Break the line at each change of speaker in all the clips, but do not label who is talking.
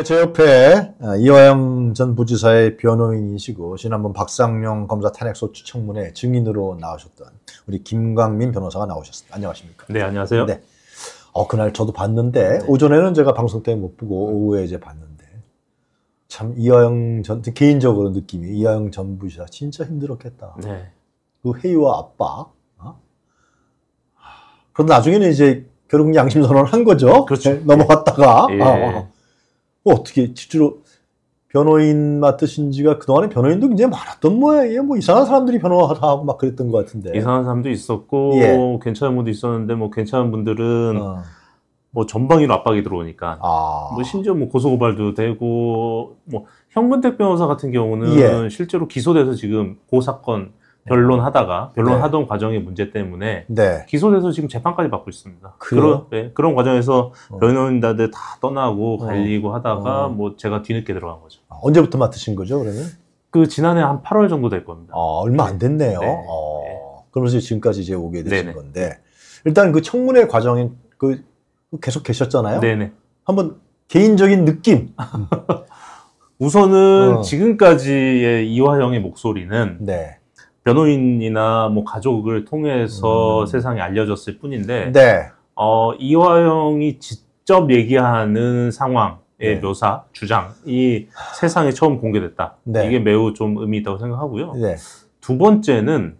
네, 제 옆에 아, 이화영 전 부지사의 변호인이시고 지난번 박상용 검사 탄핵소추 청문회 증인으로 나오셨던 우리 김광민 변호사가 나오셨습니다. 안녕하십니까? 네, 안녕하세요. 네. 어, 그날 저도 봤는데 네. 오전에는 제가 방송 때문에 못 보고 음. 오후에 이제 봤는데 참 이화영 전 개인적으로 느낌이 이화영 전 부지사 진짜 힘들었겠다. 네. 그 회의와 압박. 어? 그런데 나중에는 이제 결국 양심 선언을 한 거죠. 그렇죠. 네, 넘어갔다가. 예. 어. 어. 뭐 어떻게 실제로 변호인 맡으신 지가 그동안에 변호인도 굉장히 많았던 모양이에요. 뭐 이상한 사람들이 변호하고 막 그랬던 것 같은데.
이상한 사람도 있었고 예. 괜찮은 분도 있었는데 뭐 괜찮은 분들은 어. 뭐 전방위로 압박이 들어오니까 아. 뭐 심지어 뭐 고소고발도 되고 뭐 현근택 변호사 같은 경우는 예. 실제로 기소돼서 지금 고 사건 변론하다가 변론하던 네. 과정의 문제 때문에 네. 기소돼서 지금 재판까지 받고 있습니다. 그런 네, 그런 과정에서 어. 변호인단들 다 떠나고 어. 갈리고 하다가 어. 뭐 제가 뒤늦게 들어간 거죠.
아, 언제부터 맡으신 거죠, 그러면? 그 지난해 한 8월 정도 될 겁니다. 아, 얼마 안 됐네요. 네. 어, 네. 그러면서 지금까지 이제 오게 되신 네네. 건데 일단 그 청문회 과정인 그 계속 계셨잖아요. 네네. 한번 개인적인 느낌.
우선은 어. 지금까지의 이화영의 목소리는 네. 변호인이나 뭐 가족을 통해서 음. 세상에 알려졌을 뿐인데 네. 어, 이화영이 직접 얘기하는 상황의 네. 묘사, 주장이 세상에 처음 공개됐다. 네. 이게 매우 좀 의미 있다고 생각하고요. 네. 두 번째는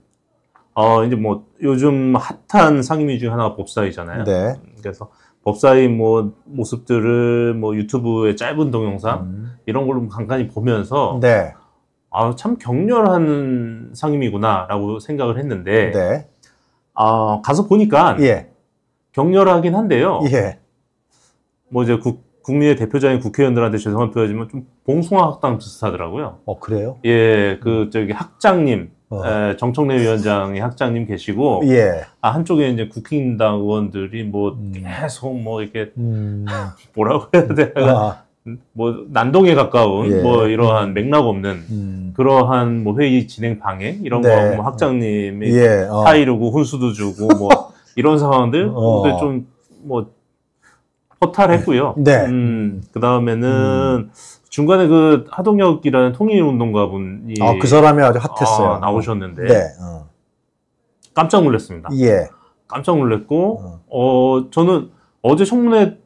어, 이제 뭐 요즘 핫한 상임위 중에 하나가 법사위잖아요. 네. 그래서 법사위 뭐 모습들을 뭐 유튜브의 짧은 동영상 음. 이런 걸로 간간히 보면서 네. 아, 참 격렬한 상임이구나라고 생각을 했는데 네. 아, 가서 보니까 예. 격렬하긴 한데요. 예. 뭐 이제 국, 국민의 대표자인 국회의원들한테 죄송한 표현이지만 좀 봉숭아 학당 비슷하더라고요. 어, 그래요? 예, 그 저기 학장님 어. 에, 예, 정청래 위원장의 학장님 계시고 예. 아 한쪽에 이제 국힘당 의원들이 뭐 음. 계속 뭐 이렇게 음. 뭐라고 해야 되나 아. 뭐 난동에 가까운 예. 뭐 이러한 음. 맥락 없는 음. 그러한 뭐 회의 진행 방해 이런 네. 거뭐 학장님이 예. 어. 타이르고 훈수도 주고 뭐 이런 상황들 어. 좀뭐 허탈했고요. 네. 네. 음, 그 다음에는 음. 중간에 그 하동혁이라는 통일운동가 분이 아, 그 사람이 아주 핫했어요. 아, 나오셨는데 네. 어. 깜짝 놀랐습니다. 예. 깜짝 놀랐고 어, 어 저는 어제 청문회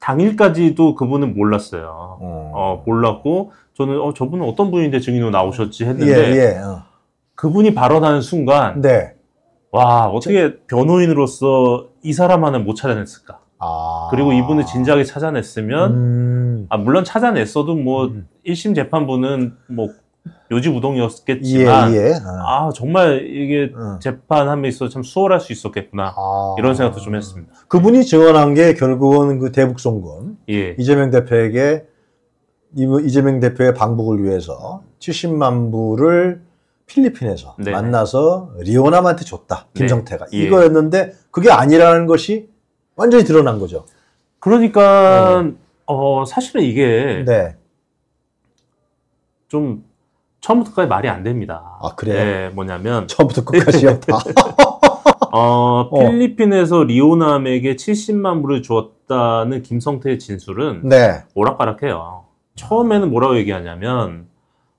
당일까지도 그분은 몰랐어요. 어, 어 몰랐고 저는 어 저분은 어떤 분인데 증인으로 나오셨지 했는데 예, 예, 어. 그분이 발언하는 순간 네. 와 어떻게 저... 변호인으로서 이 사람 하나 못 찾아냈을까? 아... 그리고 이분을 진지하게 찾아냈으면 음... 아 물론 찾아냈어도 뭐 음. 1심 재판부는 뭐 요지 우동이었겠지만 예, 예. 아 정말 이게 음. 재판함에 있어서 참 수월할 수 있었겠구나 아, 이런 생각도 좀 했습니다.
그분이 증언한 게 결국은 그 대북 송금 예. 이재명 대표에게 이재명 대표의 방북을 위해서 70만 불을 필리핀에서 네 만나서 리오남한테 줬다 네. 김정태가 네. 이거였는데 그게 아니라는 것이 완전히 드러난 거죠. 그러니까 음.
어 사실은 이게 네. 좀 처음부터까지 말이 안 됩니다. 아, 그래요? 네, 뭐냐면 처음부터 끝까지요? 다. 네. 어, 어, 필리핀에서 리오남에게 70만 불을 주었다는 김성태의 진술은 네. 오락가락해요. 처음에는 뭐라고 얘기하냐면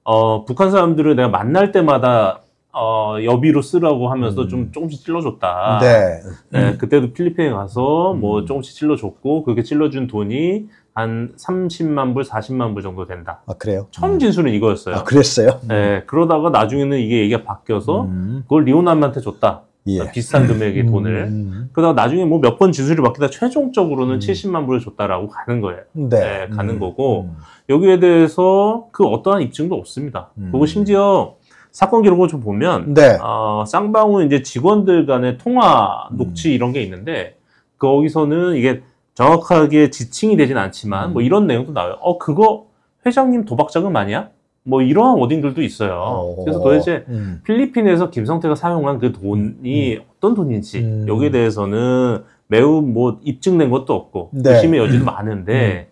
어, 북한 사람들을 내가 만날 때마다 어, 여비로 쓰라고 하면서 음. 좀 조금씩 찔러줬다. 네. 네. 그때도 필리핀에 가서 뭐 음. 조금씩 찔러줬고 그렇게 찔러준 돈이 한 30만 불, 40만 불 정도 된다. 아, 그래요? 처음 음. 진술은 이거였어요. 아, 그랬어요? 네. 그러다가 나중에는 이게 얘기가 바뀌어서 음. 그걸 리오남한테 줬다. 예. 그러니까 비싼 금액의 음. 돈을. 음. 그러다가 나중에 뭐 몇번 진술이 바뀌다 최종적으로는 음. 70만 불을 줬다라고 가는 거예요. 네. 네 가는 음. 거고, 여기에 대해서 그 어떠한 입증도 없습니다. 그리고 심지어 사건 기록을 좀 보면, 네. 어, 쌍방울 이제 직원들 간의 통화 녹취 이런 게 있는데, 거기서는 이게 정확하게 지칭이 되진 않지만 뭐 음. 이런 내용도 나와요. 어 그거 회장님 도박자금 아니야? 뭐 이러한 워딩들도 있어요. 어, 그래서 도대체 음. 필리핀에서 김성태가 사용한 그 돈이 음. 어떤 돈인지 음. 여기에 대해서는 매우 뭐 입증된 것도 없고 네. 의심의 여지도 음. 많은데 음.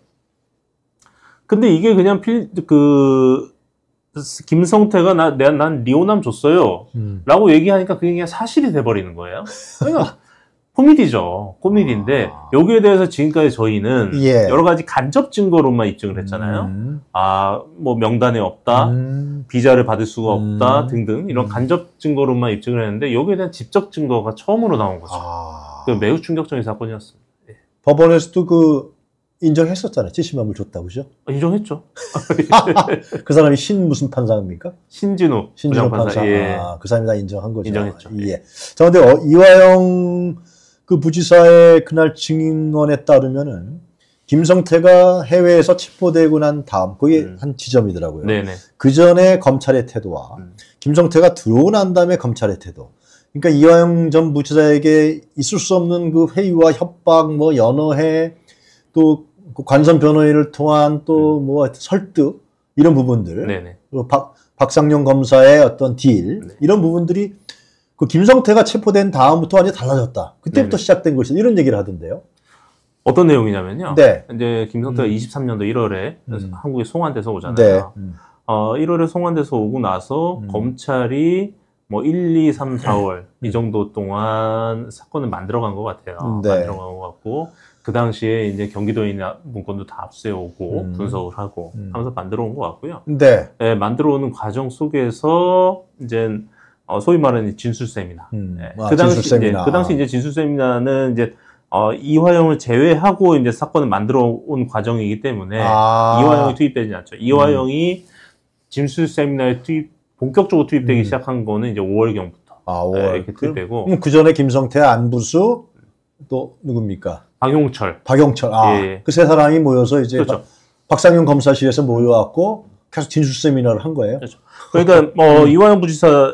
근데 이게 그냥 필 그 김성태가 나, 난, 난 리오남 줬어요 라고 얘기하니까 그게 그냥 사실이 돼버리는 거예요. 그러니까 코미디죠. 코미디인데 아... 여기에 대해서 지금까지 저희는 예. 여러 가지 간접 증거로만 입증을 했잖아요. 음... 아, 뭐 명단에 없다, 음... 비자를 받을 수가 음. 없다 음... 등등 이런 음. 간접 증거로만 입증을 했는데 여기에 대한 직접 증거가 처음으로 나온 거죠. 아... 그 매우 충격적인 사건이었습니다.
예. 법원에서도 그 인정했었잖아요. 70만 불 줬다고 그죠? 아, 인정했죠. 그 사람이 신 무슨 판사입니까? 신진호. 신진호 판사. 판사. 예. 아, 그 사람이 다 인정한 거죠. 인정했죠. 예. 자, 근데 어, 이화영 그 부지사의 그날 증언에 따르면은 김성태가 해외에서 체포되고 난 다음 그게 음. 한 지점이더라고요. 네네. 네. 그 전에 검찰의 태도와 음. 김성태가 들어오고 난 다음에 검찰의 태도. 그러니까 이화영 전 부지사에게 있을 수 없는 그 회유와 협박, 뭐연어회또 그 관선 변호인을 통한 또뭐 음. 설득 이런 부분들, 네네. 어, 박 박상용 검사의 어떤 딜 네. 이런 부분들이 그 김성태가 체포된 다음부터 완전 달라졌다. 그때부터 네네. 시작된 것이 이런 얘기를 하던데요.
어떤 내용이냐면요. 네. 이제 김성태가 음. 23년도 1월에 음. 한국에 송환돼서 오잖아요. 네. 음. 어, 1월에 송환돼서 오고 나서 음. 검찰이 뭐 1, 2, 3, 4월 이 정도 동안 사건을 만들어간 것 같아요. 음, 네. 만들어간 것 같고 그 당시에 이제 경기도인 문건도 다 압수해오고 음. 분석을 하고 음. 하면서 만들어온 것 같고요. 네. 네 만들어오는 과정 속에서 이제 어, 소위 말하는 진술 세미나. 음. 네. 그 당시 진술 세미나. 이제, 그 당시 이제 진술 세미나는 이제 어, 이화영을 제외하고 이제 사건을 만들어 온 과정이기 때문에 아. 이화영이 투입되지 않죠. 이화영이 음. 진술 세미나에 투입 본격적으로 투입되기 음. 시작한 거는 이제 5월경부터 아, 5월. 예, 네, 이렇게 투입되고 그그
전에 김성태, 안부수 또 누굽니까?
박용철. 박용철. 아, 예. 예.
그세 사람이 모여서 이제 그렇죠. 박상용 검사실에서 모여왔고 계속 진술 세미나를 한 거예요. 그렇죠.
그러니까 뭐 음. 이화영 부지사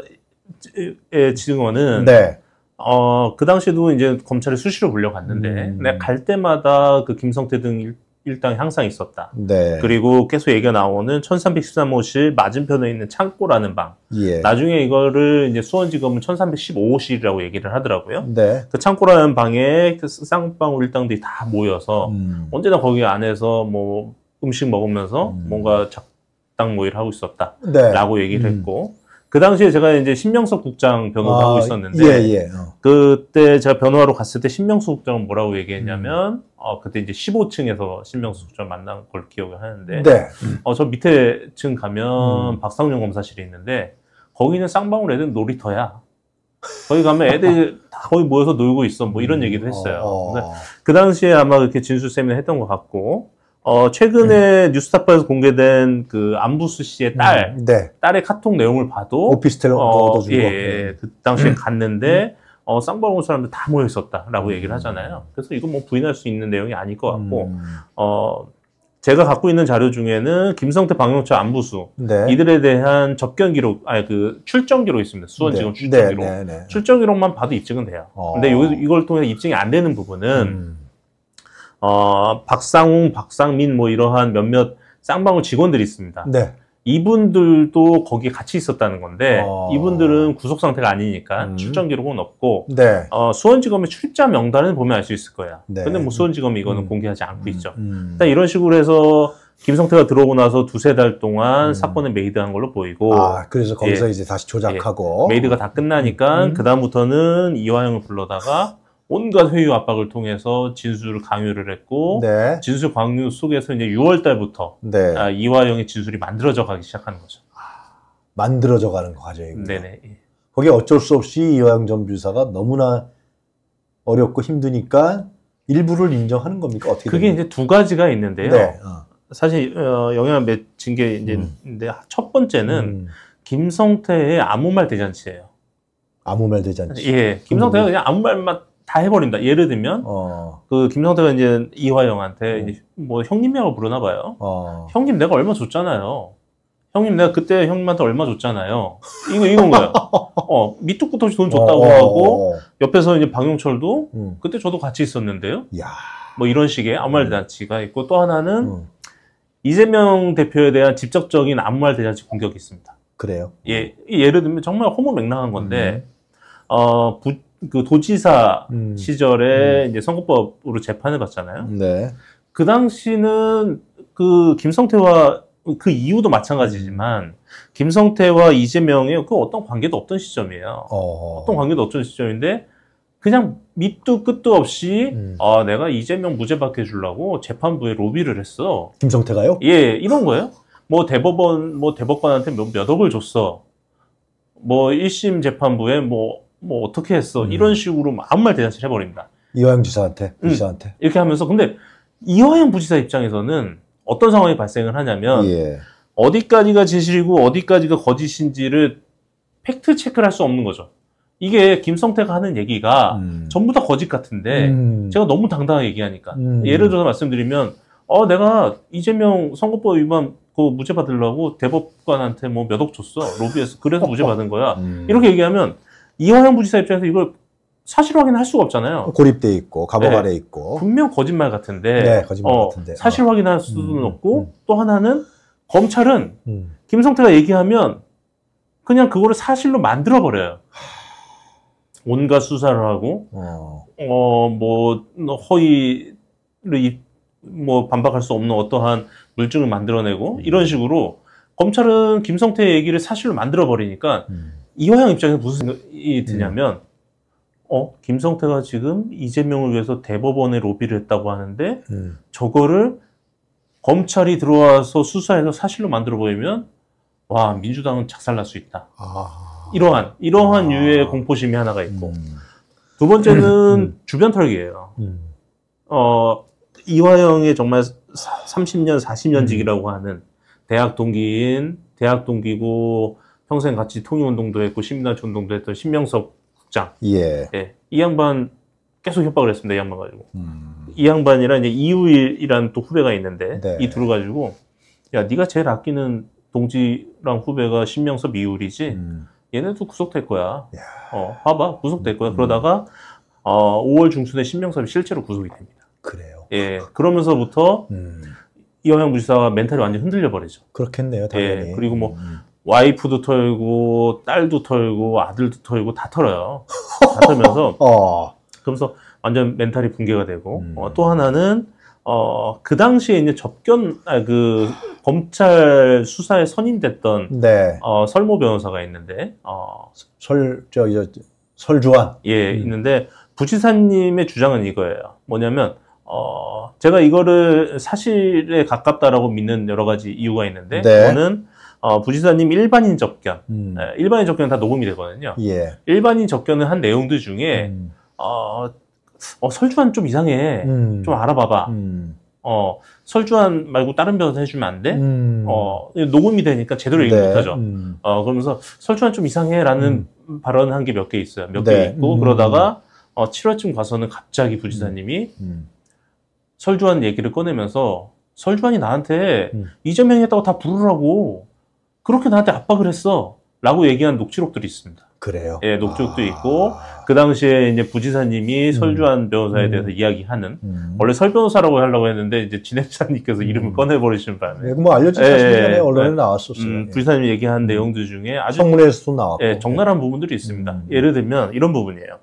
의 증언은 네. 어, 그 당시에도 이제 검찰에 수시로 불려갔는데 음. 내가 네, 갈 때마다 그 김성태 등 일당이 항상 있었다. 네. 그리고 계속 얘기가 나오는 1313호실 맞은편에 있는 창고라는 방. 예. 나중에 이거를 이제 수원지검은 1315호실이라고 얘기를 하더라고요. 네. 그 창고라는 방에 그 쌍방울 일당들이 다 모여서 음. 언제나 거기 안에서 뭐 음식 먹으면서 음. 뭔가 작당 모의를 하고 있었다. 라고 네. 얘기를 음. 했고 그 당시에 제가 이제 신명석 국장 변호를 아, 하고 있었는데 예, 예. 어. 그때 제가 변호하러 갔을 때 신명석 국장은 뭐라고 얘기했냐면 음. 어, 그때 이제 15층에서 신명석 국장 만난 걸 기억을 하는데 네. 어, 저 밑에 층 가면 음. 박상용 검사실이 있는데 거기는 쌍방울 애들 놀이터야. 거기 가면 애들 다 거의 모여서 놀고 있어. 뭐 이런 음, 얘기도 했어요. 어, 어. 그 당시에 아마 그렇게 진술 세미나 했던 것 같고, 어, 최근에 음. 뉴스타파에서 공개된 그안부스 씨의 음, 딸, 음, 네. 딸의 카톡 내용을 봐도 오피스텔 어, 얻어준 예, 거. 예, 그 당시에 음. 갔는데 음. 어, 쌍방울 사람들 다 모여 있었다라고 음. 얘기를 하잖아요. 그래서 이건 뭐 부인할 수 있는 내용이 아닐 것 같고, 어, 제가 갖고 있는 자료 중에는 김성태 방영처 안부수 네. 이들에 대한 접견 기록 아니 그 출정 네. 네, 기록 있습니다 수원지검 네. 출정 기록 네. 출정 기록만 봐도 입증은 돼요. 어. 근데 요, 이걸 통해 입증이 안 되는 부분은 어, 박상웅, 박상민 뭐 이러한 몇몇 쌍방울 직원들이 있습니다. 네. 이분들도 거기에 같이 있었다는 건데 어... 이분들은 구속 상태가 아니니까 음... 출정 기록은 없고 네. 어, 수원지검의 출자 명단은 보면 알 수 있을 거야. 네. 근데 뭐 수원지검이 이거는 음... 공개하지 않고 음... 있죠. 음. 일단 그러니까 이런 식으로 해서 김성태가 들어오고 나서 두세 달 동안 음. 사건을 메이드한 걸로 보이고. 아, 그래서 거기서 예, 이제 다시 조작하고. 예, 메이드가 다 끝나니까, 음. 그다음부터는 이화영을 불러다가, 온갖 회유 압박을 통해서 진술을 강요를 했고 네. 진술 강요 속에서 이제 6월 달부터 네. 아, 이화영의 진술이 만들어져 가기 시작하는 거죠. 아,
만들어져 가는 과정이군요. 네네. 예. 거기에 어쩔 수 없이 이화영 전 부사가 너무나 어렵고 힘드니까 일부를 인정하는 겁니까? 어떻게 그게 됩니까?
이제 두 가지가 있는데요. 네. 어. 사실 어, 영향을 맺힌 게 이제 음. 첫 번째는 음. 김성태의 아무 말 대잔치예요.
아무 말 대잔치.
예, 김성태가 그냥 아무 말만 다 해버린다. 예를 들면 어. 그 김성태가 이제 이화영한테 음. 이제 뭐 형님이라고 부르나 봐요. 어. 형님 내가 얼마 줬잖아요. 형님 내가 그때 형님한테 얼마 줬잖아요. 이거 이건 거야. 어 밑도 끝도 없이 돈 어, 줬다고 어, 하고 옆에서 이제 박용철도 음. 그때 저도 같이 있었는데요. 야. 뭐 이런 식의 암말대자치가 있고 또 하나는 음. 이재명 대표에 대한 직접적인 암말대자치 공격이 있습니다. 그래요? 예 예를 들면 정말 호모 맥락한 건데 음. 어 부, 그 도지사 음. 시절에 음. 이제 선거법으로 재판을 받잖아요. 네. 그 당시는 그 김성태와 그 이유도 마찬가지지만 김성태와 이재명의 그 어떤 관계도 없던 시점이에요. 어. 떤 관계도 없던 시점인데 그냥 밑도 끝도 없이 음. 아 내가 이재명 무죄 받게 해 주려고 재판부에 로비를 했어.
김성태가요?
예, 이런 거예요. 뭐 대법원 뭐 대법관한테 몇, 몇 억을 줬어. 뭐 1심 재판부에 뭐뭐 어떻게 했어 음. 이런 식으로 아무 말 대잔치를 해버립니다.
이화영 지사한테 음. 부지사한테
음, 이렇게 하면서 근데 이화영 부지사 입장에서는 어떤 상황이 발생을 하냐면 예. 어디까지가 진실이고 어디까지가 거짓인지를 팩트 체크를 할 수 없는 거죠. 이게 김성태가 하는 얘기가 음. 전부 다 거짓 같은데 음. 제가 너무 당당하게 얘기하니까 음. 예를 들어서 말씀드리면 어 내가 이재명 선거법 위반 그 무죄 받으려고 대법관한테 뭐 몇 억 줬어 로비에서 그래서 무죄 받은 거야 음. 이렇게 얘기하면 이화영 부지사 입장에서 이걸 사실 확인할 수가 없잖아요. 고립돼 있고 갑옷 아래 네. 있고 분명 거짓말 같은데, 네, 거짓말 어, 같은데. 사실 어. 확인할 수는 음, 없고 음. 또 하나는 검찰은 음. 김성태가 얘기하면 그냥 그거를 사실로 만들어 버려요. 온갖 수사를 하고 어뭐 어, 어 뭐, 허위를 입, 뭐 반박할 수 없는 어떠한 물증을 만들어내고 음. 이런 식으로 검찰은 김성태의 얘기를 사실로 만들어 버리니까. 음. 이화영 입장에서 무슨 생각이 음. 드냐면, 어, 김성태가 지금 이재명을 위해서 대법원에 로비를 했다고 하는데, 음. 저거를 검찰이 들어와서 수사해서 사실로 만들어 버리면, 와, 민주당은 작살날 수 있다. 아... 이러한, 이러한 아... 유의 공포심이 하나가 있고. 음... 두 번째는 음... 주변 털기예요. 음... 어, 이화영의 정말 30년, 40년 음. 직이라고 하는 대학 동기인, 대학 동기고, 평생 같이 통일운동도 했고 시민단체 운동도 했던 신명섭 국장. 예. 예. 이 양반 계속 협박을 했습니다. 이 양반 가지고. 음. 이 양반이랑 이제 이우일이라는 또 후배가 있는데 네. 이 둘을 가지고 야 네가 제일 아끼는 동지랑 후배가 신명섭 이우일이지. 음. 얘네도 구속될 거야. 야. 어, 봐봐 구속될 거야. 음. 그러다가 어, 5월 중순에 신명섭이 실제로 구속이 됩니다. 그래요. 예. 그러면서부터 음. 이영양부지사가 멘탈이 완전 히 흔들려 버리죠.
그렇겠네요, 당연히. 예, 그리고
뭐 음. 와이프도 털고 딸도 털고 아들도 털고 다 털어요. 다 털면서 어. 그러면서 완전 멘탈이 붕괴가 되고 어, 음. 어, 또 하나는 어, 그 당시에 이제 접견 아, 그 검찰 수사에 선임됐던 네. 어, 설모 변호사가 있는데 어, 설저 이제 설주환 예 음. 있는데 부지사님의 주장은 이거예요. 뭐냐면 어, 제가 이거를 사실에 가깝다라고 믿는 여러 가지 이유가 있는데 네. 저는 어, 부지사님 일반인 접견, 음. 네, 일반인 접견은 다 녹음이 되거든요. 예. 일반인 접견을 한 내용들 중에 음. 어, 어, 설주환 좀 이상해, 음. 좀 알아봐봐. 음. 어, 설주환 말고 다른 변호사 해주면 안 돼? 음. 어, 녹음이 되니까 제대로 얘기 네. 못하죠. 음. 어, 그러면서 설주환 좀 이상해라는 발언 한게 몇 개 있어요. 몇개 네. 있고 그러다가 어, 7월쯤 가서는 갑자기 부지사님이 설주환 얘기를 꺼내면서 설주환이 나한테 이재명 했다고 다 부르라고. 그렇게 나한테 압박을 했어. 라고 얘기한 녹취록들이 있습니다. 그래요. 예, 녹취록도 아... 있고 그 당시에 이제 부지사님이 음. 설주한 변호사에 음. 대해서 음. 이야기하는 음. 원래 설 변호사라고 하려고 했는데 이제 진행자님께서 음. 이름을 꺼내 버리신 바람에
예, 뭐 알려진 사실 예, 예, 예. 언론에 음,
나왔었어요. 예. 부지사님이 얘기한 내용들 중에 아주 청문회에서도 나왔고 예, 적나라한 부분들이 있습니다. 예를 들면 이런 부분이에요.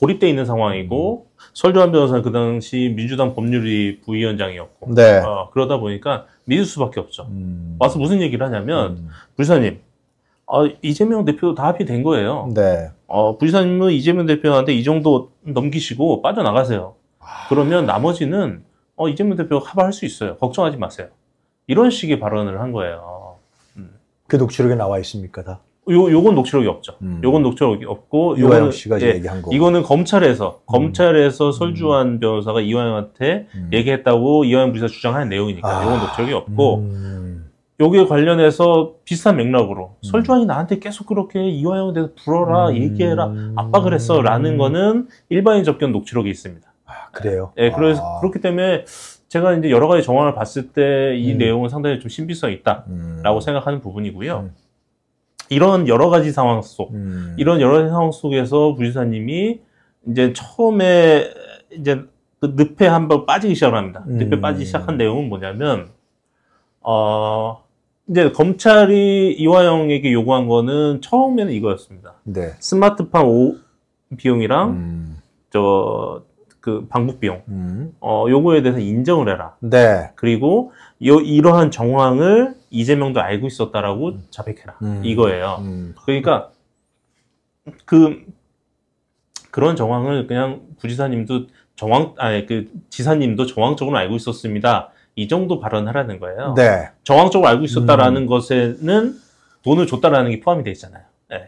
고립돼 있는 상황이고 음. 설조한 변호사는 그 당시 민주당 법률위 부위원장이었고 네. 어, 그러다 보니까 믿을 수밖에 없죠. 음. 와서 무슨 얘기를 하냐면 음. 부지사님 어, 이재명 대표 도다 합의된 거예요. 네. 어, 부지사님은 이재명 대표한테 이 정도 넘기시고 빠져나가세요. 아. 그러면 나머지는 어, 이재명 대표 합의할 수 있어요. 걱정하지 마세요. 이런 식의 발언을 한 거예요.
음. 그 녹취록에 나와 있습니까
다? 요, 요건 녹취록이 없죠. 음. 요건 녹취록이 없고, 이화영 씨가 예, 얘기한 거. 이거는 검찰에서, 음. 검찰에서 음. 설주한 변호사가 이화영한테 음. 얘기했다고 이화영 부지사 주장하는 내용이니까, 아. 요건 녹취록이 없고, 여기에 음. 관련해서 비슷한 맥락으로 음. 설주한이 나한테 계속 그렇게 이화영에 대해서 불어라 음. 얘기해라 압박을 했어 라는 음. 거는 일반인 접견 녹취록이 있습니다
아 그래요?
예, 네, 그래서 아. 그렇기 때문에 제가 이제 여러 가지 정황을 봤을 때이 음. 내용은 상당히 좀 신빙성이 있다라고 생각하는 부분이고요 이런 여러 가지 상황 속, 음. 이런 여러 가지 상황 속에서 부지사님이 이제 처음에 이제 그 늪에 한 번 빠지기 시작 합니다. 음. 늪에 빠지기 시작한 내용은 뭐냐면, 어, 이제 검찰이 이화영에게 요구한 거는 처음에는 이거였습니다. 네. 스마트팜 오, 비용이랑, 음. 저, 그 방북 비용, 음. 어, 요거에 대해서 인정을 해라. 네. 그리고 요, 이러한 정황을 이재명도 알고 있었다라고 음. 자백해라. 음. 이거예요. 음. 그러니까 그 그런 정황을 그냥 부지사님도 정황 아니 그 지사님도 정황적으로 알고 있었습니다. 이 정도 발언하라는 거예요. 네. 정황적으로 알고 있었다라는 음. 것에는 돈을 줬다라는 게 포함이 돼 있잖아요. 네.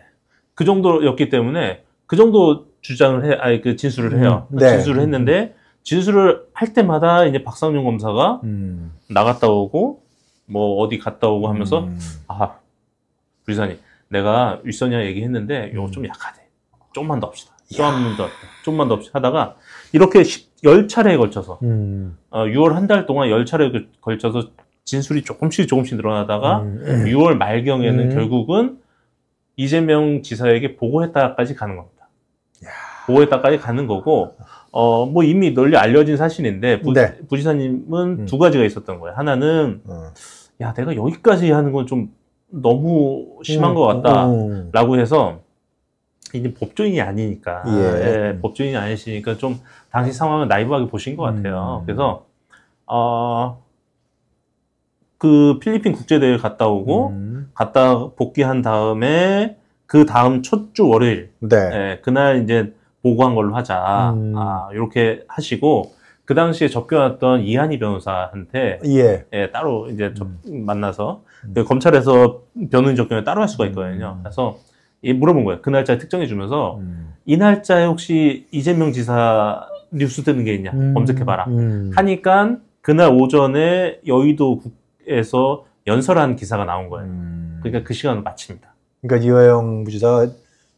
그 정도였기 때문에 그 정도 주장을 해 아니 그 진술을 해요. 음. 네. 진술을 했는데 진술을 할 때마다 이제 박상용 검사가 음. 나갔다 오고 뭐 어디 갔다 오고 하면서 음. 아 불사님 내가 윗선이랑 얘기했는데 이거 음. 좀 약하대 좀만 더 합시다 좀만 더 좀만 더 합시다 하다가 이렇게 열차례에 걸쳐서 음. 어, 6월 한 달 동안 열차례에 걸쳐서 진술이 조금씩 조금씩 늘어나다가 음. 6월 음. 말경에는 음. 결국은 이재명 지사에게 보고했다까지 가는 겁니다. 야. 보고했다까지 가는 거고 어, 뭐 이미 널리 알려진 사실인데, 부, 네. 부지사님은 음. 두 가지가 있었던 거예요. 하나는, 음. 야, 내가 여기까지 하는 건 좀 너무 심한 음. 것 같다. 음, 음. 라고 해서, 이제 법조인이 아니니까, 예. 예, 법조인이 아니시니까 좀 당시 상황을 나이브하게 보신 것 같아요. 음, 그래서, 어, 그 필리핀 국제대회 갔다 오고, 갔다 복귀한 다음에, 그 다음 첫 주 월요일, 네. 예, 그날 이제 보고한 걸로 하자. 음. 아, 이렇게 하시고 그 당시에 접견했던 이한희 변호사한테 예. 예 따로 이제 접, 음. 만나서 음. 그 검찰에서 변호인 접견을 따로 할 수가 음. 있거든요. 그래서 예, 물어본 거예요. 그 날짜 특정해 주면서 음. 이 날짜에 혹시 이재명 지사 뉴스 뜨는 게 있냐 검색해봐라. 하니까 그날 오전에 여의도국에서 연설한 기사가 나온 거예요. 그러니까 그 시간을 마칩니다.
그러니까 이화영 부지사가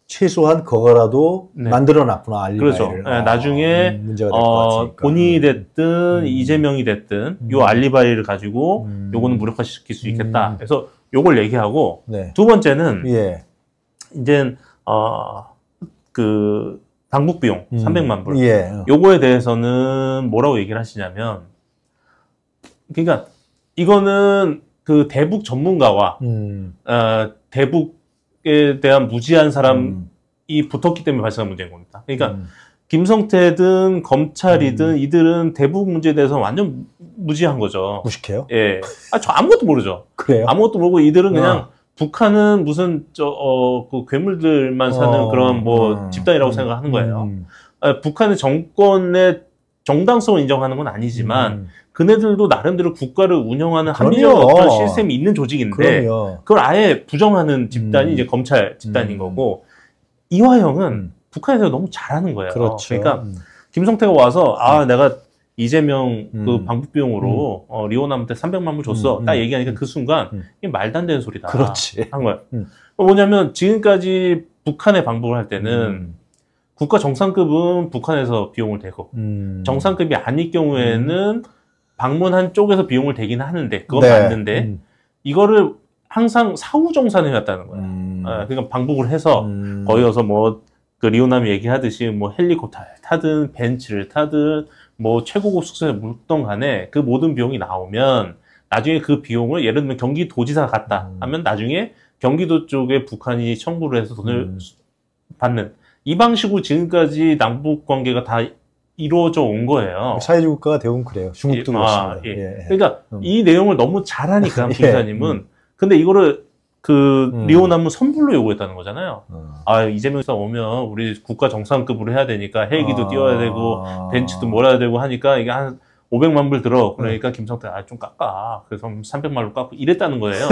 최소한 그거라도 네. 만들어놨구나 알리바이 그렇죠.
아, 네, 나중에 음, 문제가 될 어, 본인이 음. 됐든 음. 이재명이 됐든 음. 요 알리바이를 가지고 음. 요거는 무력화시킬 수 있겠다. 음. 그래서 요걸 얘기하고 네. 두 번째는 예. 이제 어그 당국 비용 음. 300만 불. 예. 요거에 대해서는 뭐라고 얘기를 하시냐면 그러니까 이거는 그 대북 전문가와 어, 대북 한국에 대한 무지한 사람이 음. 붙었기 때문에 발생한 문제인 겁니다. 그러니까 음. 김성태든 검찰이든 음. 이들은 대북 문제에 대해서 완전 무지한 거죠. 무식해요? 예. 아, 저 아무것도 모르죠. 그래요? 아무것도 모르고 이들은 아. 그냥 어. 북한은 무슨 저어그 괴물들만 사는 어. 그런 뭐 음. 집단이라고 음. 생각하는 거예요. 음. 아, 북한의 정권의 정당성을 인정하는 건 아니지만 그네들도 나름대로 국가를 운영하는 합리적 어떤 시스템이 있는 조직인데 그럼요. 그걸 아예 부정하는 집단이 음. 이제 검찰 집단인 음. 거고 이화영은 음. 북한에서 너무 잘하는 거예요. 그렇죠. 그러니까 음. 김성태가 와서 아 음. 내가 이재명 그 음. 방북 비용으로 어, 리오남한테 300만 불 줬어. 딱 얘기하니까 그 순간 이게 말도 안 되는 소리다. 그렇지. 한 거예요. 어, 뭐냐면 지금까지 북한에 방북을 할 때는 국가 정상급은 북한에서 비용을 대고 정상급이 아닐 경우에는 방문한 쪽에서 비용을 대긴 하는데 그건 네. 맞는데 음. 이거를 항상 사후 정산 해왔다는 거야. 음. 아, 그러니까 방북을 해서 음. 거기 가서 뭐그 리오남이 얘기하듯이 뭐 헬리콥터 타든 벤츠를 타든 뭐 최고급 숙소에 묵던 간에 그 모든 비용이 나오면 나중에 그 비용을 예를 들면 경기도지사 가 갔다 음. 하면 나중에 경기도 쪽에 북한이 청구를 해서 돈을 음. 받는 이 방식으로 지금까지 남북 관계가 다 이루어져 온 거예요.
사회주의 국가가 대부분 그래요. 중국도 예, 아, 그렇습니다. 예.
예. 그러니까 음. 이 내용을 너무 잘하니까 김사님은 음. 근데 이거를 그 음. 리오남은 선불로 요구했다는 거잖아요. 음. 아 이재명 씨가 오면 우리 국가 정상급으로 해야 되니까 헬기도 아. 띄워야 되고 벤츠도 몰아야 되고 하니까 이게 한 500만 불 들어. 그러니까 네. 김성태 아좀 깎아. 그래서 3 0 0만불 깎고 이랬다는 거예요.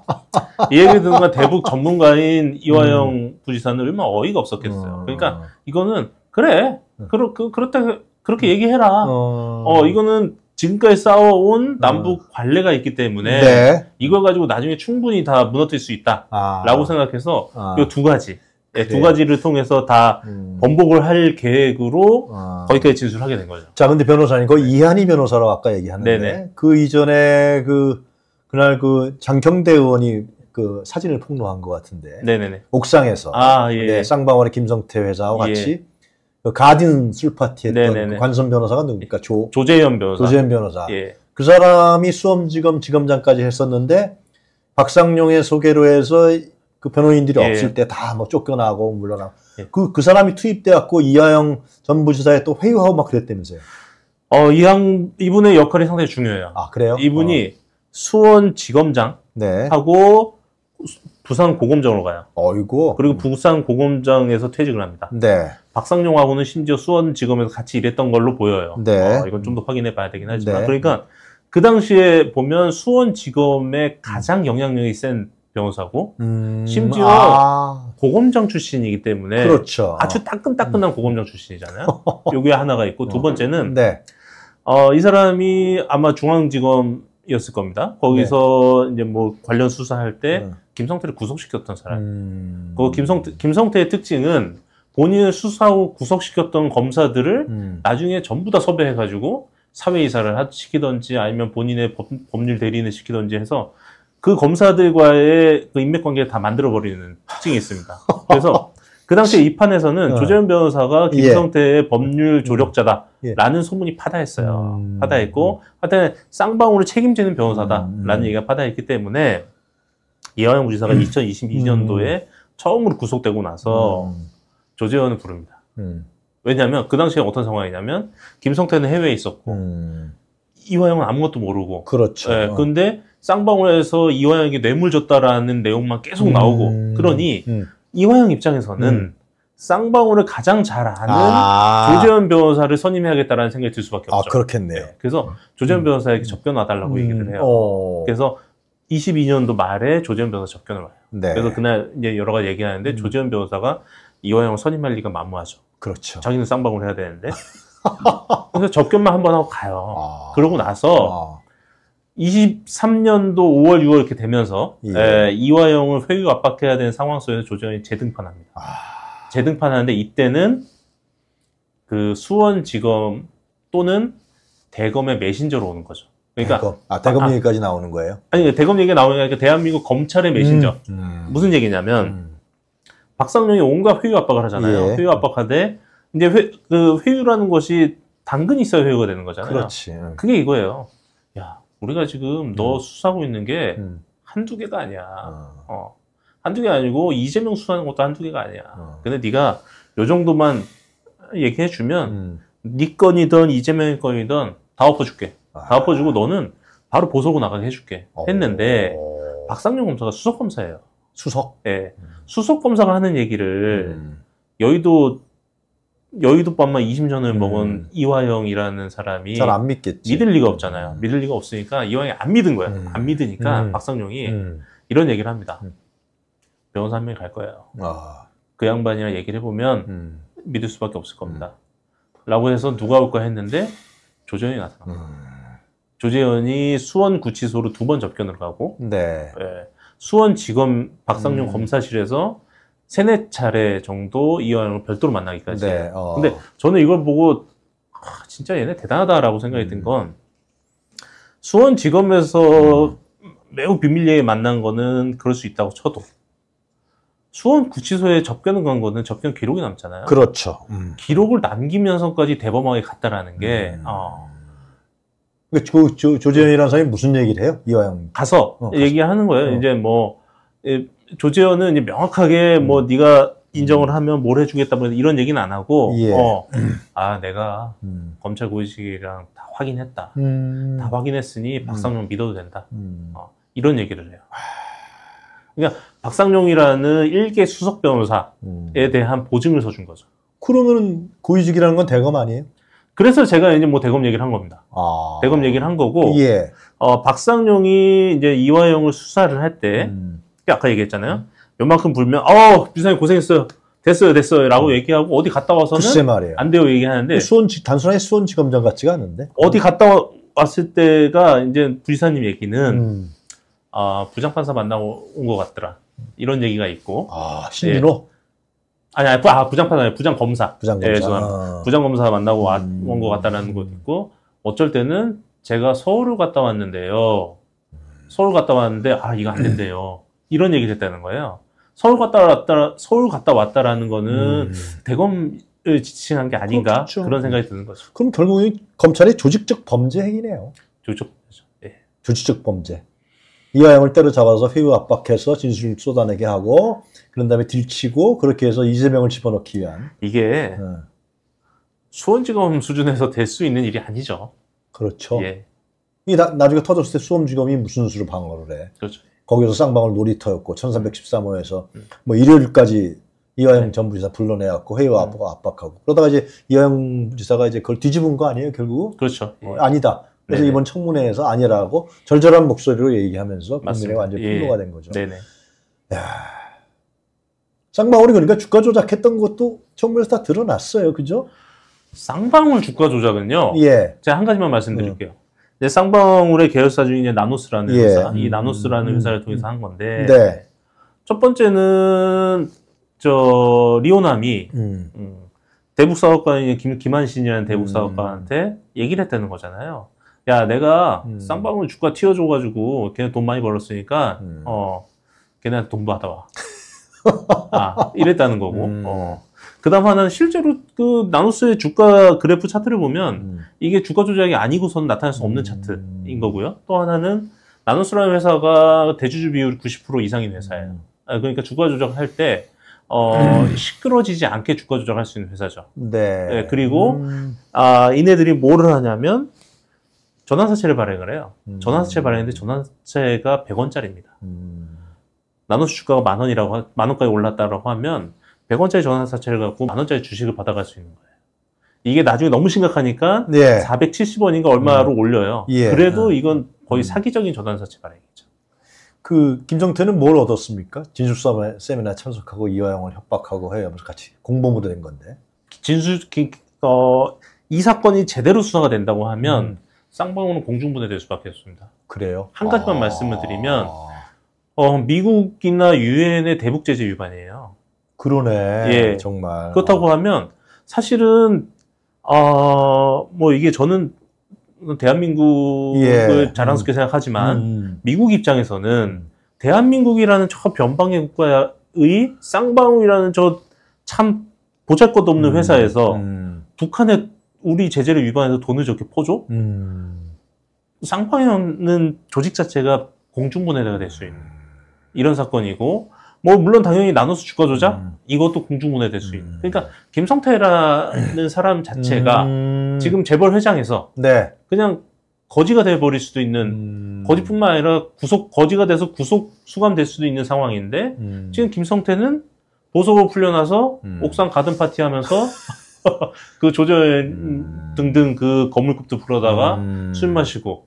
이 얘기 들으니 대북 전문가인 이화영 음. 부지사는 얼마나 어이가 없었겠어요. 음. 그러니까 이거는 그래. 네. 그러, 그, 그렇다, 그렇게 음. 얘기해라. 어... 어, 이거는 지금까지 쌓아온 음. 남북 관례가 있기 때문에 네. 이걸 가지고 나중에 충분히 다 무너뜨릴 수 있다라고 아. 생각해서 아. 이두 가지 네, 두 가지를 통해서 다 음. 번복을 할 계획으로 아. 거기까지 진술하게 된 거죠. 자, 근데 변호사님 그 이한희 변호사라고 아까 얘기하는데 네네. 그
이전에 그 그날 그 장경대 의원이 그 사진을 폭로한 것 같은데 네네네. 옥상에서 아, 예. 네, 쌍방울의 김성태 회장와 예. 같이 그 가디언 술파티 했던 그 네 관선 변호사가 누굽니까? 조 조재현 변호사. 조재현 변호사. 예. 그 사람이 수험지검 지검장까지 했었는데 박상용의 소개로 해서 그 변호인들이 예. 없을 때 다 뭐 쫓겨나고 물러나. 예. 그, 그 사람이 투입돼 갖고 이하영
전부지사에 또 회유하고 막 그랬다면서요. 어, 이항 이분의 역할이 상당히 중요해요. 아, 그래요? 이분이 어. 수원 지검장 네. 하고 부산 고검장으로 가요. 어이고. 그리고 부산 고검장에서 퇴직을 합니다. 네. 박상용하고는 심지어 수원지검에서 같이 일했던 걸로 보여요. 네. 어, 이건 좀 더 확인해 봐야 되긴 하지만. 네. 그러니까 그 당시에 보면 수원지검의 가장 영향력이 센 변호사고 음... 심지어 아... 고검장 출신이기 때문에 그렇죠. 아주 따끈따끈한 음... 고검장 출신이잖아요. 요게 하나가 있고 두 번째는 네. 어, 이 사람이 아마 중앙지검이었을 겁니다. 거기서 네. 이제 뭐 관련 수사할 때 네. 김성태를 구속시켰던 사람. 음... 그 김성태 김성태의 특징은 본인을 수사하고 구속시켰던 검사들을 음. 나중에 전부 다 섭외해가지고 사회이사를 시키던지 아니면 본인의 법, 법률 대리인을 시키던지 해서 그 검사들과의 그 인맥관계를 다 만들어버리는 특징이 있습니다. 그래서 그 당시에 이 판에서는 어. 조재현 변호사가 예. 김성태의 예. 법률 음. 조력자다라는 예. 소문이 파다했어요. 음. 파다했고 하여튼 쌍방울을 책임지는 변호사다라는 음. 음. 얘기가 파다했기 때문에 이화영 부지사가 음. 2022년도에 음. 처음으로 구속되고 나서 음. 조재현은 부릅니다. 음. 왜냐하면 그 당시에 어떤 상황이냐면 김성태는 해외에 있었고 음. 이화영은 아무것도 모르고 그렇죠. 예, 근데 쌍방울에서 이화영에게 뇌물 줬다라는 내용만 계속 음. 나오고 음. 그러니 이화영 입장에서는 음. 쌍방울을 가장 잘 아는 아. 조재현 변호사를 선임해야겠다라는 생각이 들 수밖에 아, 없죠. 아, 그렇겠네요. 예, 그래서 조재현 음. 변호사에게 접견 와달라고 음. 얘기를 해요. 어. 그래서 22년도 말에 조재현 변호사 접견을 와요. 네. 그래서 그날 이제 여러 가지 얘기하는데 음. 조재현 변호사가 이화영 선임할리가 만무하죠. 그렇죠. 자기는 쌍방울 해야 되는데. 그래서 접견만 한번 하고 가요. 아. 그러고 나서 아. 23년도 5월, 6월 이렇게 되면서 예. 에, 예, 이화영을 회유 압박해야 되는 상황 속에서 조정이 재등판합니다. 아. 재등판하는데 이때는 그 수원지검 또는 대검의 메신저로 오는 거죠. 그러니까 대검. 아 대검 아, 아. 얘기까지 나오는 거예요? 아니 대검 얘기가 나오니까 대한민국 검찰의 메신저. 음, 음. 무슨 얘기냐면 음. 박상룡이 온갖 회유 압박을 하잖아요. 예. 회유 압박하되 근데 회, 그 회유라는 것이 당근이 있어야 회유가 되는 거잖아요. 그렇지. 그게 이거예요. 야, 우리가 지금 너 음. 수사하고 있는 게 음. 한두 개가 아니야. 어. 어. 한두 개 아니고 이재명 수사하는 것도 한두 개가 아니야. 어. 근데 네가 요 정도만 얘기해 주면 음. 네 건이든 이재명의 건이든 다 엎어줄게. 다 아. 엎어주고 너는 바로 보석으로 나가게 해줄게. 어. 했는데 오. 어. 박상룡 검사가 수석 검사예요. 수석. 예. 음. 수석 검사가 하는 얘기를 음. 여의도 여의도밥만 20년을 음. 먹은 이화영이라는 사람이 잘 안 믿겠지. 믿을 리가 없잖아요. 음. 믿을 리가 없으니까 이화영이 안 믿은 거예요. 음. 안 믿으니까 음. 박상용이 이런 얘기를 합니다. 변호사 한 명이 갈 거예요. 아. 그 양반이랑 얘기를 해보면 믿을 수밖에 없을 겁니다. 라고 해서 누가 올까 했는데 조재현이 나타납니다. 조재현이 수원구치소로 두 번 접견을 가고 네. 예. 수원지검 박상용 음. 검사실에서 세네 차례 정도 이완을 별도로 만나기까지. 네, 어. 근데 저는 이걸 보고 아, 진짜 얘네 대단하다라고 생각했던 음. 건 수원지검에서 음. 매우 비밀리에 만난 거는 그럴 수 있다고 쳐도 수원 구치소에 접견을 간 거는 접견 기록이 남잖아요. 그렇죠. 음. 기록을 남기면서까지 대범하게 갔다라는 게 음. 어,
그러니까 조, 재현이라는 사람이 무슨 얘기를 해요? 이화영.
가서, 어, 가서. 얘기하는 거예요. 어. 이제 뭐, 예, 조재현은 이제 명확하게 음. 뭐, 음. 네가 인정을 하면 뭘 해주겠다 뭐 이런 얘기는 안 하고 예. 어, 음. 아 내가 음. 검찰 고위직이랑 다 확인했다 음. 다 확인했으니 박상용 음. 믿어도 된다 음. 어, 이런 얘기를 해요 그러니까 박상용이라는 일개 수석 변호사에 대한 보증을 서준 거죠
그러면 고위직이라는 건 대검 아니에요?
그래서 제가 이제 뭐 대검 얘기를 한 겁니다. 아. 대검 얘기를 한 거고, 예. 어, 박상용이 이제 이화영을 수사를 할 때, 음. 아까 얘기했잖아요. 요만큼 불면, 어, 비상이 고생했어요. 됐어요, 됐어요. 라고 음. 얘기하고, 어디 갔다 와서는 안 돼요. 얘기하는데. 수원,
단순하게 수원지검장 같지가 않은데.
어디 갔다 왔을 때가 이제 부지사님 얘기는, 음. 아, 부장판사 만나고 온 것 같더라. 이런 얘기가 있고. 아, 신민호? 예. 아니, 아니, 부, 아, 부장 판사, 부장 검사. 부장 검사. 예, 아. 부장 검사 만나고 와 음. 온것 같다라는 것도 있고, 어쩔 때는 제가 서울을 갔다 왔는데요. 서울 갔다 왔는데, 아, 이거 안 된대요. 이런 얘기를 했다는 거예요. 서울 갔다 왔다, 서울 갔다 왔다라는 거는 음. 대검 을 지칭한 게 아닌가 그렇겠죠. 그런 생각이 드는 거죠.
그럼 결국은 검찰의 조직적 범죄 행위네요. 조직, 그렇죠. 예. 조직적 범죄. 이화영을 때려잡아서 회유 압박해서 진술 을 쏟아내게 하고 그런 다음에 들치고 그렇게 해서 이재명을 집어넣기 위한
이게 네. 수원지검 수준에서 될 수 있는 일이 아니죠. 그렇죠. 예. 이 나, 나중에 터졌을
때 수원지검이 무슨 수로 방어를 해. 그렇죠. 거기서 쌍방울 놀이터였고 1313호에서 음. 뭐 일요일까지 이화영 네. 전부지사 불러내갖고 회의와 음. 압박하고 그러다가 이제 이화영 지사가 이제 그걸 뒤집은 거 아니에요 결국? 그렇죠. 어, 예. 어, 아니다. 그래서 네네. 이번 청문회에서 아니라고 절절한 목소리로 얘기하면서 국민의 완전 히로 분노가 예. 된
거죠. 네네. 야.
쌍방울이 그러니까 주가 조작했던 것도 정부에다 드러났어요. 그죠?
쌍방울 주가 조작은요. 예. 제가 한 가지만 말씀드릴게요. 음. 쌍방울의 계열사 중에 이제 나노스라는 예. 회사, 이 나노스라는 음. 회사를 통해서 한 건데 네. 첫 번째는 저 리오남이 음. 음, 대북 사업관인 김 김한신이라는 대북 음. 사업관한테 얘기를 했다는 거잖아요. 야, 내가 음. 쌍방울 주가 튀어줘가지고 걔네 돈 많이 벌었으니까 음. 어 걔네한테 돈 받아와. 아, 이랬다는 거고. 음. 어. 그 다음 하나는 실제로 그 나노스의 주가 그래프 차트를 보면 음. 이게 주가 조작이 아니고선 나타날 수 없는 음. 차트인 거고요. 또 하나는 나노스라는 회사가 대주주 비율이 90% 이상인 회사예요. 음. 아, 그러니까 주가 조작할 때 어, 음. 시끄러지지 않게 주가 조작할 수 있는 회사죠. 네. 네 그리고 음. 아 이네들이 뭐를 하냐면 전환사채를 발행을 해요. 음. 전환사채 발행했는데 전환사채가 100원짜리입니다. 음. 나노스 주가가 만 원이라고 만 원까지 올랐다라고 하면 100원짜리 전환사채를 갖고 만 원짜리 주식을 받아갈 수 있는 거예요. 이게 나중에 너무 심각하니까 예. 470원인가 얼마로 음. 올려요. 예. 그래도 음. 이건 거의 음. 사기적인 전환사채 발행이죠.
그 김정태는 뭘 얻었습니까? 진술 세미나 참석하고 이화영을 협박하고 해하 같이 공범으로 된 건데. 진술
어, 이 사건이 제대로 수사가 된다고 하면 음. 쌍방울은 공중분해될 수밖에 없습니다. 그래요? 한 가지만 아... 말씀을 드리면 아. 어, 미국이나 유엔의 대북 제재 위반이에요. 그러네. 예. 정말. 그렇다고 하면 사실은 어, 뭐 이게 저는 대한민국을 예. 자랑스럽게 음. 생각하지만 음. 음. 미국 입장에서는 음. 대한민국이라는 저 변방의 국가의 쌍방울이라는 저 참 보잘것없는 음. 회사에서 음. 북한의 우리 제재를 위반해서 돈을 저렇게 퍼줘? 쌍방울은 조직 자체가 공중분해가 될 수 있는. 이런 사건이고 뭐 물론 당연히 나눠서 주가 조작 음. 이것도 공중분해 될수 음. 있는. 그러니까 김성태라는 사람 자체가 음. 지금 재벌 회장에서 네. 그냥 거지가 돼 버릴 수도 있는 음. 거지뿐만 아니라 구속 거지가 돼서 구속 수감될 수도 있는 상황인데 음. 지금 김성태는 보석을 풀려나서 음. 옥상 가든 파티 하면서 그 조절 등등 그 건물급도 부르다가 술 마시고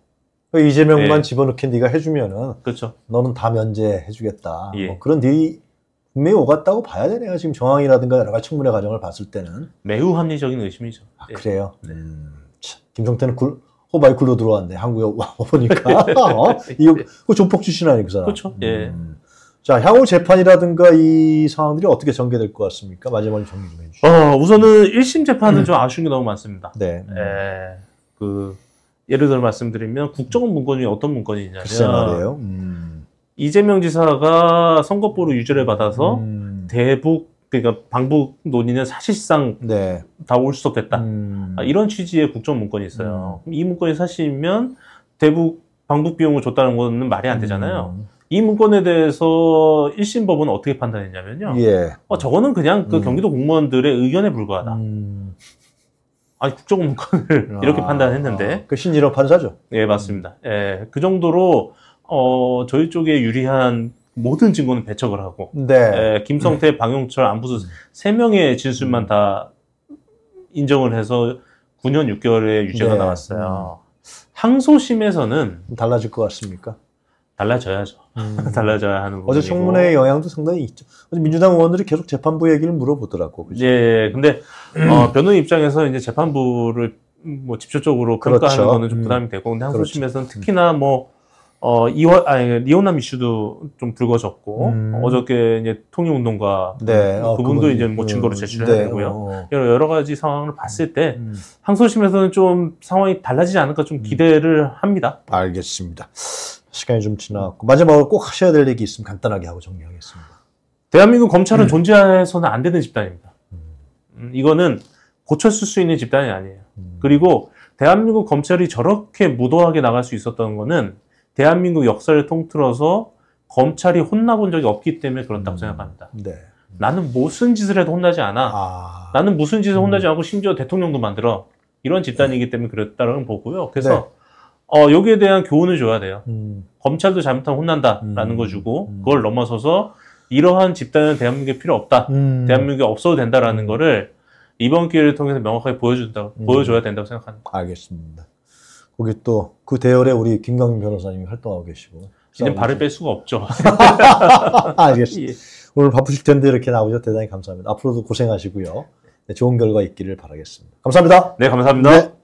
그 이재명만 예. 네.
집어넣긴 네가 해주면은 그렇죠. 너는 다 면제해주겠다. 예. 뭐 그런 네 분명히 오갔다고 봐야 되네요. 지금 정황이라든가 여러 가지 청문회 과정을 봤을 때는
매우 합리적인 의심이죠. 아, 예. 그래요. 네. 음,
김종태는 굴, 호바이 굴로 들어왔네. 한국에 와보니까 예. 어? 이거 예. 그조폭출 신아니 그 사람. 그렇죠. 예. 음. 자, 향후 재판이라든가 이 상황들이 어떻게 전개될 것 같습니까? 마지막으로 정리 좀
해주시죠. 어, 우선은 1심 재판은 음. 좀 아쉬운 게 너무 많습니다. 네. 예. 그 예를 들어 말씀드리면 국정원 문건 이 어떤 문건이냐면 음. 이재명 지사가 선거법으로 유죄를 받아서 음. 대북 그러니까 방북 논의는 사실상 네. 다올 수없겠다 음. 아, 이런 취지의 국정 문건이 있어요. 음. 이 문건이 사실이면 대북 방북 비용을 줬다는 거는 말이 안 음. 되잖아요. 이 문건에 대해서 1심 법은 어떻게 판단했냐면요. 예. 어, 저거는 그냥 그 음. 경기도 공무원들의 의견에 불과하다. 아니 국정문건을 아, 이렇게 판단했는데 아, 그 신일업 판사죠. 예 맞습니다. 음. 예, 예그 정도로 어 저희 쪽에 유리한 모든 증거는 배척을 하고 네. 예, 김성태, 음. 방용철, 안부수 세 명의 진술만 다 인정을 해서 9년 6개월의 유죄가 네. 나왔어요. 음. 항소심에서는 달라질 것 같습니까? 달라져야죠. 음. 달라져야 하는 부분이고. 어제 청문회의
영향도 상당히 있죠. 어제 민주당 의원들이 계속 재판부 얘기를 물어보더라고.
그죠? 예, 예. 근데 어, 음. 변호인 입장에서 이제 재판부를 뭐 직접적으로 평가하는 그렇죠. 거는 좀 음. 부담이 되고, 근데 항소심에서는 그렇죠. 음. 특히나 뭐 어, 이월, 아니, 리오남 이슈도 좀 불거졌고, 음. 어저께 이제 통일운동가 네. 그 어, 그분도 그건, 이제 뭐 증거로 제출해야 네. 되고요. 어. 어. 여러, 가지 상황을 봤을 때, 항소심에서는 좀 상황이 달라지지 않을까 좀 기대를 합니다. 알겠습니다.
시간이 좀 지나왔고 마지막으로 꼭 하셔야 될 얘기 있으면 간단하게 하고 정리하겠습니다. 대한민국
검찰은 음. 존재해서는 안 되는 집단입니다. 음, 음 이거는 고쳐 쓸 수 있는 집단이 아니에요. 음. 그리고 대한민국 검찰이 저렇게 무도하게 나갈 수 있었던 거는 대한민국 역사를 통틀어서 검찰이 혼나본 적이 없기 때문에 그렇다고 음. 생각합니다. 네. 나는 무슨 짓을 해도 혼나지 않아. 아. 나는 무슨 짓을 혼나지 음. 않고 심지어 대통령도 만들어. 이런 집단이기 때문에 그랬다는 보고요. 그래서 네. 어, 여기에 대한 교훈을 줘야 돼요. 음. 검찰도 잘못하면 혼난다라는 음. 거 주고 음. 그걸 넘어서서 이러한 집단은 대한민국에 필요 없다. 음. 대한민국에 없어도 된다라는 음. 거를 이번 기회를 통해서 명확하게 보여준다, 보여줘야 된다고 생각합니다. 알겠습니다.
거기 또 그 대열에 우리 김강민 변호사님이 활동하고 계시고 이제 발을 뺄 수가 없죠. 알겠습니다. 예. 오늘 바쁘실 텐데 이렇게 나오셔서 대단히 감사합니다. 앞으로도 고생하시고요. 네, 좋은 결과 있기를 바라겠습니다. 감사합니다.
네, 감사합니다. 네.